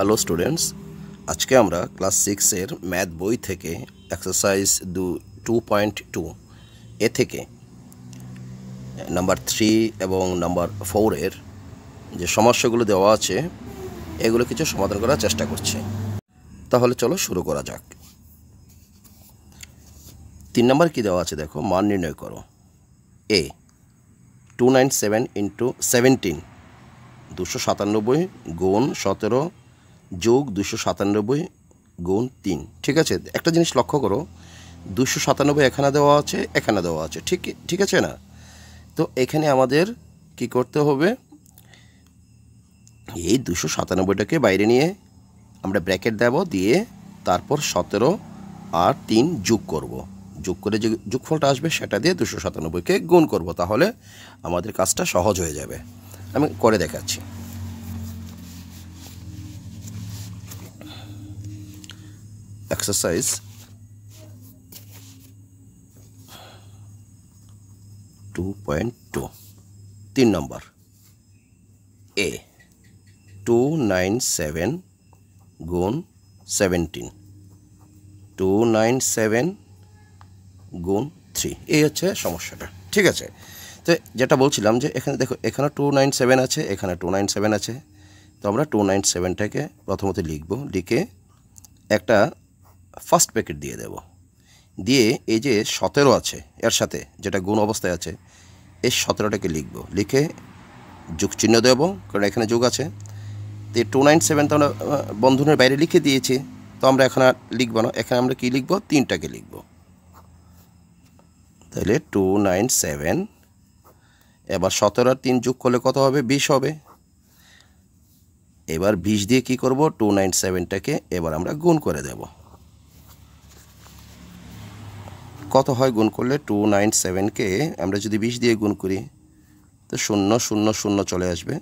Hello students আজকে আমরা class সিক্সের ম্যাথ বই থেকে এক্সারসাইজ দু টু পয়েন্ট টু এ থেকে নাম্বার থ্রি এবং নাম্বার ফোরের যে সমস্যাগুলো দেওয়া আছে এগুলো কিছু সমাধান করার চেষ্টা করছি তাহলে চলো শুরু করা যাক তিন নাম্বার কি দেওয়া আছে দেখো মান নির্ণয় করো এ two nine seven into seventeen দুশো সাতানব্বই গুণ সতেরো যোগ দুশো সাতানব্বই গুণ তিন ঠিক আছে একটা জিনিস লক্ষ্য করো দুশো সাতানব্বই এখানে দেওয়া আছে এখানে দেওয়া আছে ঠিক ঠিক আছে না তো এখানে আমাদের কি করতে হবে এই দুশো সাতানব্বইটাকে বাইরে নিয়ে আমরা ব্র্যাকেট দেব দিয়ে তারপর সতেরো আর তিন যোগ করব। যোগ করে যে যোগফলটা আসবে সেটা দিয়ে দুশো সাতানব্বইকে গুণ করব তাহলে আমাদের কাজটা সহজ হয়ে যাবে আমি করে দেখাচ্ছি exercise টু পয়েন্ট টু তিন নম্বর এ টু নাইন সেভেন গুণ সেভেন্টিন টু নাইন সেভেন গুণ থ্রি এই হচ্ছে সমস্যাটা ঠিক আছে তো যেটা বলছিলাম যে এখানে দেখো এখানে টু নাইন সেভেন আছে এখানে টু নাইন সেভেন আছে তো আমরা টু নাইন সেভেনটাকে প্রথমত লিখব লিখে একটা ফার্স্ট প্যাকেট দিয়ে দেব দিয়ে এই যে সতেরো আছে এর সাথে যেটা গুণ অবস্থায় আছে এই সতেরোটাকে লিখব লিখে যুগ চিহ্ন দেব কারণ এখানে যুগ আছে তো টু নাইন সেভেন তো আমরা বন্ধনের বাইরে লিখে দিয়েছি তো আমরা এখন আর লিখব না এখানে আমরা কি লিখব তিনটাকে লিখব তাহলে টু নাইন সেভেন এবার সতেরো আর তিন যুগ করলে কত হবে বিশ হবে এবার বিশ দিয়ে কি করব টু নাইন সেভেনটাকে এবার আমরা গুণ করে দেবো কত হয় গুণ করলে টু নাইন সেভেনকে আমরা যদি বিশ দিয়ে গুণ করি তো শূন্য শূন্য শূন্য চলে আসবে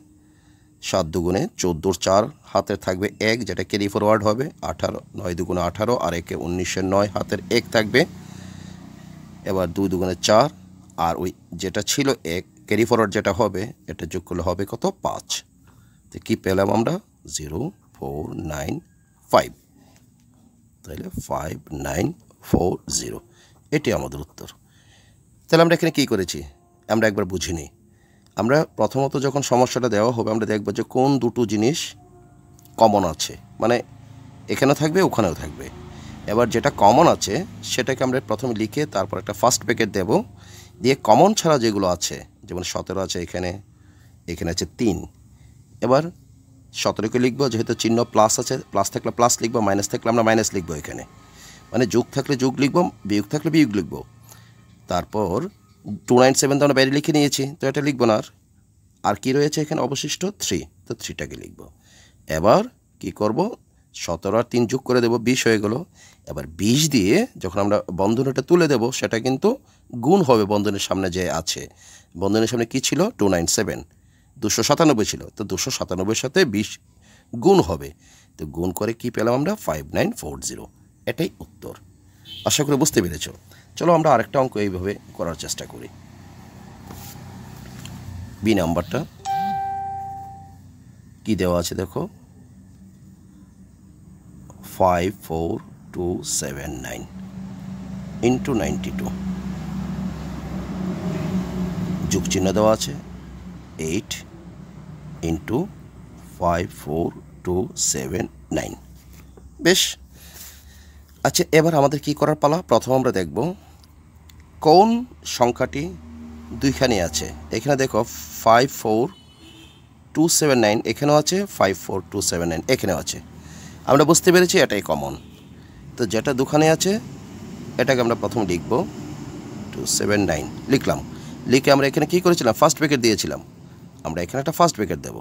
সাত দুগুণে চোদ্দোর চার হাতে থাকবে এক যেটা ক্যারি ফরওয়ার্ড হবে আঠারো নয় দুগুণে আঠারো আর একে উনিশের নয় হাতের এক থাকবে এবার দুই দুগুণে চার আর ওই যেটা ছিল এক ক্যারি ফরওয়ার্ড যেটা হবে এটা যোগ করলে হবে কত পাঁচ তো কী পেলাম আমরা জিরো ফোর নাইন ফাইভ তাহলে ফাইভ নাইন ফোর জিরো এটি আমাদের উত্তর তাহলে আমরা এখানে কী করেছি আমরা একবার বুঝিনি আমরা প্রথমত যখন সমস্যাটা দেওয়া হবে আমরা দেখব যে কোন দুটো জিনিস কমন আছে মানে এখানেও থাকবে ওখানেও থাকবে এবার যেটা কমন আছে সেটাকে আমরা প্রথমে লিখে তারপর একটা ফার্স্ট প্যাকেট দেব দিয়ে কমন ছাড়া যেগুলো আছে যেমন সতেরো আছে এখানে এখানে আছে তিন এবার সতেরোকে লিখবো যেহেতু চিহ্ন প্লাস আছে প্লাস থাকলে প্লাস লিখবো মাইনাস থাকলে আমরা মাইনাস লিখবো এখানে মানে যোগ থাকলে যোগ লিখব বিয়োগ থাকলে বিয়োগ লিখব তারপর টু নাইন সেভেন তো আমরা বাইরে লিখে নিয়েছি তো এটা লিখব না আর আর কী রয়েছে এখানে অবশিষ্ট থ্রি তো থ্রিটাকে লিখব এবার কি করব সতেরো আর তিন যোগ করে দেব বিশ হয়ে গেল এবার বিশ দিয়ে যখন আমরা বন্ধনটা তুলে দেব সেটা কিন্তু গুণ হবে বন্ধনের সামনে যে আছে বন্ধনের সামনে কি ছিল টু নাইন সেভেন দুশো সাতানব্বই ছিল তো দুশো সাতানব্বইয়ের সাথে বিশ গুণ হবে তো গুণ করে কি পেলাম আমরা ফাইভ নাইন ফোর জিরো এটাই উত্তর আশা করি বুঝতে পেরেছ চলো আমরা আরেকটা অঙ্ক এইভাবে করার চেষ্টা করি বি নাম্বারটা কি দেওয়া আছে দেখো five four two seven nine into ninety two যোগ চিহ্ন দেওয়া আছে eight into five four two seven nine বেশ আচ্ছা এবার আমাদের কি করার পালা প্রথম আমরা দেখব কোন সংখ্যাটি দুইখানে আছে এখানে দেখো five four two seven nine এখানেও আছে five four two seven nine এখানেও আছে আমরা বুঝতে পেরেছি এটাই কমন তো যেটা দুখানে আছে এটাকে আমরা প্রথম লিখব টু সেভেন নাইন লিখলাম লিখে আমরা এখানে কি করেছিলাম ফার্স্ট প্যাকেট দিয়েছিলাম আমরা এখানে একটা ফার্স্ট প্যাকেট দেবো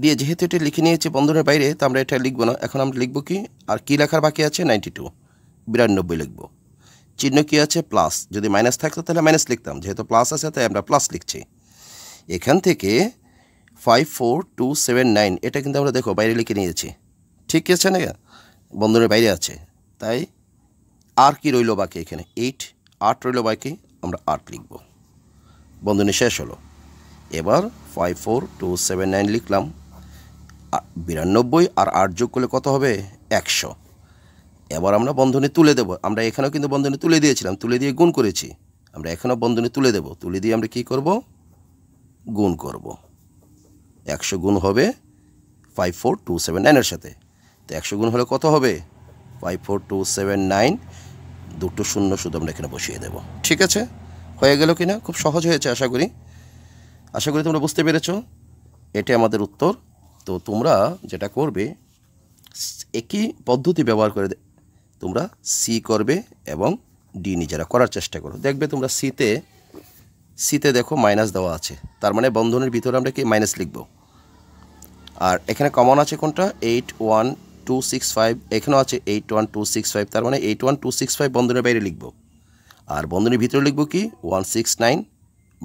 দিয়ে যেহেতু এটা লিখে নিয়েছি বন্ধনের বাইরে তো আমরা এটা লিখবো না এখন আমরা লিখবো কি আর কি লেখার বাকি আছে নাইনটি টু বিরানব্বই লিখবো চিহ্ন কি আছে প্লাস যদি মাইনাস থাকতো তাহলে মাইনাস লিখতাম যেহেতু প্লাস আছে তাই আমরা প্লাস লিখছি এখান থেকে five four two seven nine এটা কিন্তু আমরা দেখো বাইরে লিখে নিয়েছি ঠিক আছে না বন্ধনের বাইরে আছে তাই আর কি রইল বাকি এখানে এইট আট রইল বাকি আমরা আট লিখব বন্ধনী শেষ হলো এবার five four two seven nine লিখলাম বিরানব্বই আর আট যোগ করলে কত হবে একশো এবার আমরা বন্ধনে তুলে দেব আমরা এখানেও কিন্তু বন্ধনে তুলে দিয়েছিলাম তুলে দিয়ে গুণ করেছি আমরা এখানেও বন্ধনে তুলে দেব তুলে দিয়ে আমরা কি করব গুণ করব একশো গুণ হবে ফাইভ ফোর টু সেভেন নাইনের সাথে তো একশো গুণ হলে কত হবে five four two seven nine দুটো শূন্য শুধু আমরা এখানে বসিয়ে দেব ঠিক আছে হয়ে গেল কি না খুব সহজ হয়েছে আশা করি আশা করি তোমরা বুঝতে পেরেছ এটি আমাদের উত্তর তো তোমরা যেটা করবে একই পদ্ধতি ব্যবহার করে তোমরা সি করবে এবং ডি নিজেরা করার চেষ্টা করো দেখবে তোমরা সিতে সিতে দেখো মাইনাস দেওয়া আছে তার মানে বন্ধনের ভিতরে আমরা কি মাইনাস লিখব আর এখানে কমন আছে কোনটা eight one two six five এখানেও আছে eight one two six five তার মানে eight one two six five বন্ধনের বাইরে লিখব আর বন্ধনের ভিতরে লিখব কি ওয়ান সিক্স নাইন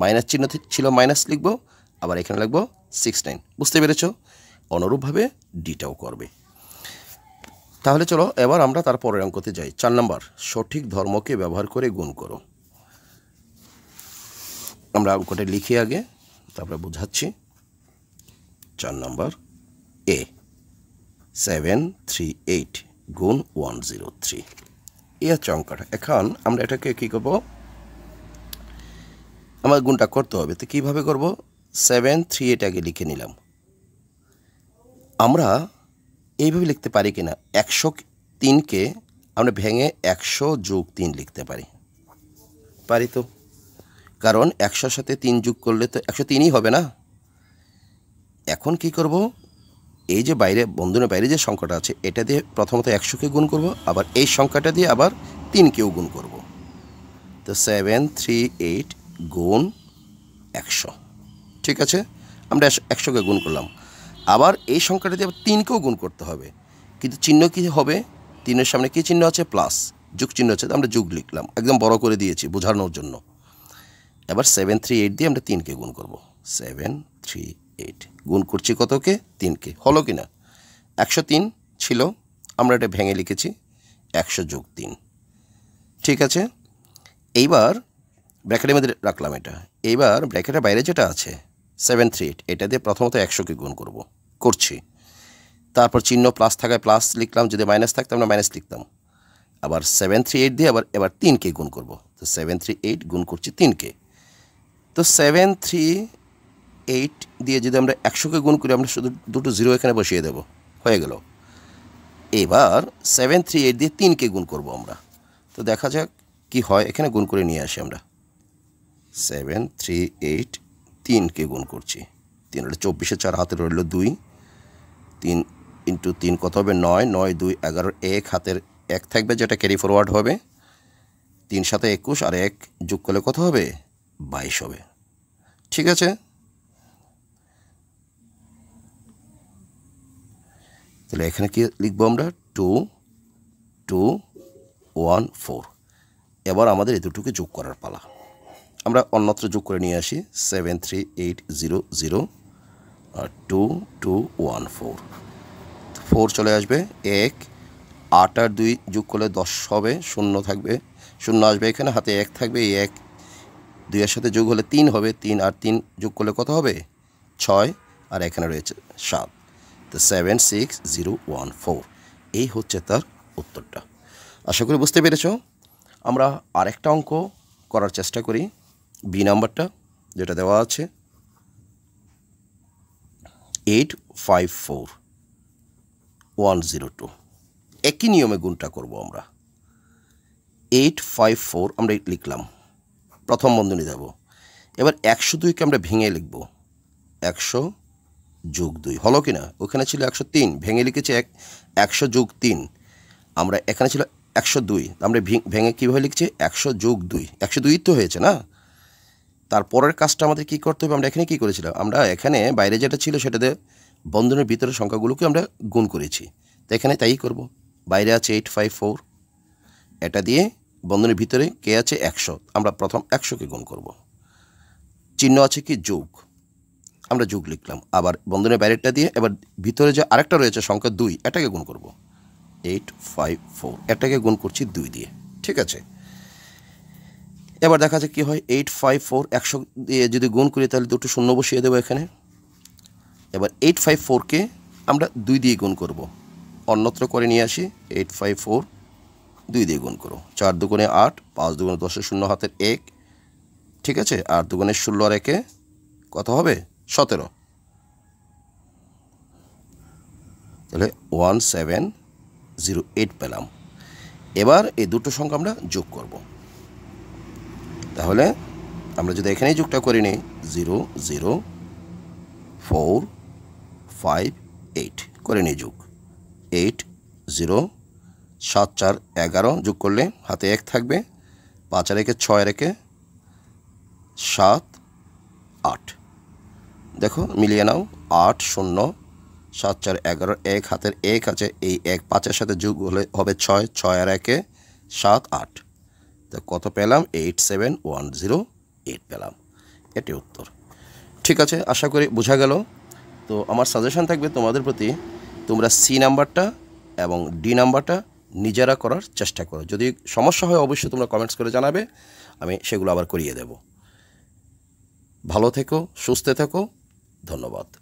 মাইনাস চিহ্ন ছিল মাইনাস লিখব আবার এখানে লিখব সিক্স নাইন বুঝতে পেরেছো অনুরূপভাবে ডিটাও করবে তাহলে চলো এবার আমরা তার পরের অঙ্কতে যাই চার নম্বর সঠিক ধর্মকে ব্যবহার করে গুণ করো আমরা অঙ্কটা লিখি আগে তারপরে বোঝাচ্ছি চার নম্বর এ সেভেন থ্রি এইট গুণ ওয়ান জিরো থ্রি এ হচ্ছে অঙ্কটা এখন আমরা এটাকে কী করব আমার গুণটা করতে হবে তো কীভাবে করব সেভেন থ্রি এইট আগে লিখে নিলাম আমরা এইভাবে লিখতে পারি কিনা একশো তিনকে আমরা ভেঙে একশো যোগ তিন লিখতে পারি পারি তো কারণ একশোর সাথে তিন যোগ করলে তো একশো তিনই হবে না এখন কি করব এই যে বাইরে বন্ধনের বাইরে যে সংখ্যাটা আছে এটা দিয়ে প্রথমত একশোকে গুণ করব আবার এই সংখ্যাটা দিয়ে আবার তিনকেও গুণ করব তো সেভেন থ্রি এইট গুণ একশো ঠিক আছে আমরা একশোকে গুণ করলাম আবার এই সংখ্যাটা দিয়ে আবার তিনকেও গুণ করতে হবে কিন্তু চিহ্ন কি হবে তিনের সামনে কী চিহ্ন আছে প্লাস যুগ চিহ্ন আছে আমরা যুগ লিখলাম একদম বড় করে দিয়েছি বোঝানোর জন্য এবার সেভেন থ্রি এইট দিয়ে আমরা তিনকে গুণ করব সেভেন থ্রি এইট গুণ করছি কতকে তিনকে হলো কি না একশো তিন ছিল আমরা এটা ভেঙে লিখেছি একশো যোগ তিন ঠিক আছে এইবার ব্র্যাকেটের মধ্যে রাখলাম এটা এইবার ব্র্যাকেটের বাইরে যেটা আছে সেভেন থ্রি এইট এটা দিয়ে প্রথমত একশোকে গুণ করবো করছি তারপর চিহ্ন প্লাস থাকায় প্লাস লিখলাম যদি মাইনাস থাকতাম আমরা মাইনাস লিখতাম আবার সেভেন থ্রি এইট দিয়ে আবার এবার তিনকে গুণ করব তো সেভেন থ্রি এইট গুণ করছি তিনকে তো সেভেন থ্রি এইট দিয়ে যদি আমরা একশোকে গুণ করি আমরা শুধু দুটো জিরো এখানে বসিয়ে দেব হয়ে গেল এবার সেভেন থ্রি এইট দিয়ে তিনকে গুণ করব আমরা তো দেখা যাক কি হয় এখানে গুণ করে নিয়ে আসি আমরা সেভেন থ্রি এইট তিনকে গুণ করছি তিন হলো চব্বিশে চার হাতে রইল দুই তিন ইন্টু তিন কত হবে নয় নয় দুই এগারো এক হাতের এক থাকবে যেটা ক্যারি ফরওয়ার্ড হবে তিন সাথে একুশ আর এক যোগ করলে কত হবে বাইশ হবে ঠিক আছে তাহলে এখানে কি লিখবো আমরা টু টু ওয়ান ফোর এবার আমাদের এই দুটোকে যোগ করার পালা আমরা অন্যত্র যোগ করে নিয়ে আসি seven three eight zero zero two two one four four চলে আসবে এক আট আর দুই যোগ করলে দশ হবে শূন্য থাকবে শূন্য আসবে এখানে হাতে এক থাকবে এই এক দুইয়ের সাথে যোগ হলে তিন হবে তিন আর তিন যোগ করলে কত হবে ছয় আর এখানে রয়েছে সাত তো seven six zero one four এই হচ্ছে তার উত্তরটা আশা করি বুঝতে পেরেছ আমরা আরেকটা অঙ্ক করার চেষ্টা করি বি নাম্বারটা যেটা দেওয়া আছে eight five four one zero two একই নিয়মে গুণটা করব আমরা এইট ফাইভ ফোর আমরা লিখলাম প্রথম বন্ধনী যাব এবার একশো দুইকে আমরা ভেঙে লিখব একশো যোগ দুই হলো কি না ওখানে ছিল একশো তিন ভেঙে লিখেছে এক একশো যোগ তিন আমরা এখানে ছিল একশো দুই আমরা ভেঙে কীভাবে লিখছি একশো যোগ দুই একশো দুই তো হয়েছে না তারপরের কাজটা আমাদের কী করতে হবে আমরা এখানে কী করেছিলাম আমরা এখানে বাইরে যেটা ছিল সেটাতে বন্ধনের ভিতরের সংখ্যাগুলোকে আমরা গুণ করেছি তো এখানে তাই করব বাইরে আছে এইট ফাইভ ফোর এটা দিয়ে বন্ধনের ভিতরে কে আছে একশো আমরা প্রথম একশোকে গুণ করব। চিহ্ন আছে কি যোগ আমরা যোগ লিখলাম আবার বন্ধনের বাইরেটা দিয়ে এবার ভিতরে যে আরেকটা রয়েছে সংখ্যা দুই এটাকে গুণ করব। এইট ফাইভ ফোর এটাকে গুণ করছি দুই দিয়ে ঠিক আছে এবার দেখা যাক কী হয় এইট ফাইভ ফোর একশো দিয়ে যদি গুণ করি তাহলে দুটো শূন্য বসিয়ে দেবো এখানে এবার এইট ফাইভ ফোরকে আমরা দুই দিয়ে গুণ করব অন্যত্র করে নিয়ে আসি এইট ফাইভ ফোর দুই দিয়ে গুণ করো চার দুগুণে আট পাঁচ দুগুণে দশের শূন্য হাতের এক ঠিক আছে আর দুগুণে ষোলো আর একে কত হবে সতেরো তাহলে ওয়ান সেভেন জিরো এইট পেলাম এবার এই দুটো সংখ্যা আমরা যোগ করবো তাহলে আমরা যদি এখানেই যোগটা করে নিই zero zero four five eight করে নিই যোগ এইট জিরো সাত চার এগারো যোগ করলে হাতে এক থাকবে পাঁচ আর একে ছয় রেখে সাত আট দেখো মিলিয়ে নাও আট শূন্য সাত চার এগারো এক হাতের এক আছে এই এক পাঁচের সাথে যোগ হলে হবে ছয় ছয় আর একে সাত আট তো কত পেলাম eight seven one zero eight পেলাম এটি উত্তর ঠিক আছে আশা করি বোঝা গেল তো আমার সাজেশান থাকবে তোমাদের প্রতি তোমরা সি নাম্বারটা এবং ডি নাম্বারটা নিজেরা করার চেষ্টা করো যদি সমস্যা হয় অবশ্যই তোমরা কমেন্টস করে জানাবে আমি সেগুলো আবার করিয়ে দেব ভালো থেকো সুস্থ থেকো ধন্যবাদ